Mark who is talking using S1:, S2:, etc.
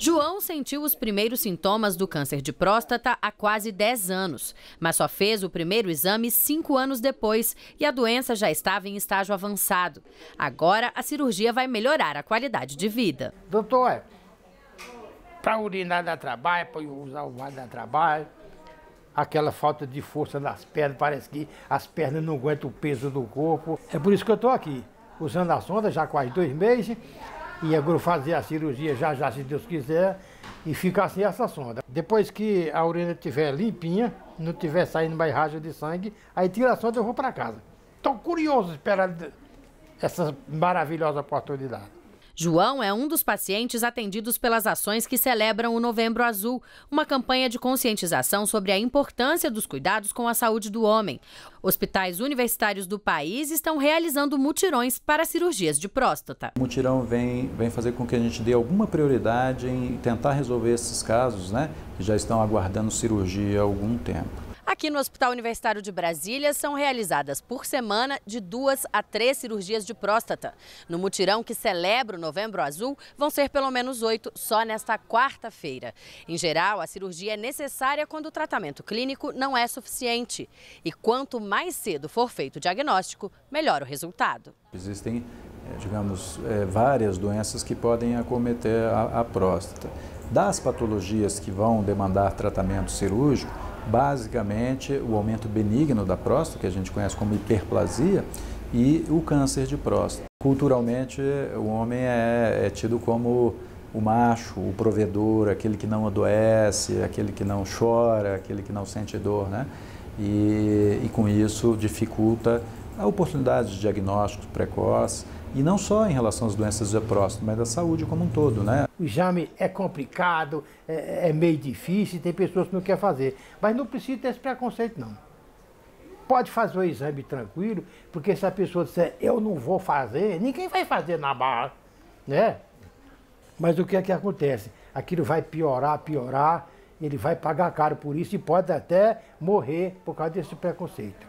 S1: João sentiu os primeiros sintomas do câncer de próstata há quase 10 anos, mas só fez o primeiro exame cinco anos depois e a doença já estava em estágio avançado. Agora, a cirurgia vai melhorar a qualidade de vida. Doutor,
S2: para urinar dá trabalho, para usar o vaso dá trabalho. Aquela falta de força nas pernas, parece que as pernas não aguentam o peso do corpo. É por isso que eu estou aqui, usando a sonda já há quase dois meses e agora fazer a cirurgia já já, se Deus quiser, e ficar sem assim essa sonda. Depois que a urina estiver limpinha, não tiver saindo mais raja de sangue, aí tira a sonda e eu vou para casa. Estou curioso esperar essa maravilhosa oportunidade.
S1: João é um dos pacientes atendidos pelas ações que celebram o Novembro Azul, uma campanha de conscientização sobre a importância dos cuidados com a saúde do homem. Hospitais universitários do país estão realizando mutirões para cirurgias de próstata. O
S3: mutirão vem, vem fazer com que a gente dê alguma prioridade em tentar resolver esses casos, né, que já estão aguardando cirurgia há algum tempo.
S1: Aqui no Hospital Universitário de Brasília, são realizadas por semana de duas a três cirurgias de próstata. No mutirão que celebra o Novembro Azul, vão ser pelo menos oito só nesta quarta-feira. Em geral, a cirurgia é necessária quando o tratamento clínico não é suficiente. E quanto mais cedo for feito o diagnóstico, melhor o resultado.
S3: Existem, eh, digamos, eh, várias doenças que podem acometer a, a próstata. Das patologias que vão demandar tratamento cirúrgico, basicamente o aumento benigno da próstata, que a gente conhece como hiperplasia, e o câncer de próstata. Culturalmente, o homem é, é tido como o macho, o provedor, aquele que não adoece, aquele que não chora, aquele que não sente dor, né? E, e com isso dificulta a oportunidade de diagnóstico precoce e não só em relação às doenças da próstata, mas da saúde como um todo, né?
S2: O exame é complicado, é, é meio difícil, tem pessoas que não querem fazer, mas não precisa ter esse preconceito não. Pode fazer o exame tranquilo, porque se a pessoa disser eu não vou fazer, ninguém vai fazer na barra, né? Mas o que é que acontece? Aquilo vai piorar, piorar, ele vai pagar caro por isso e pode até morrer por causa desse preconceito.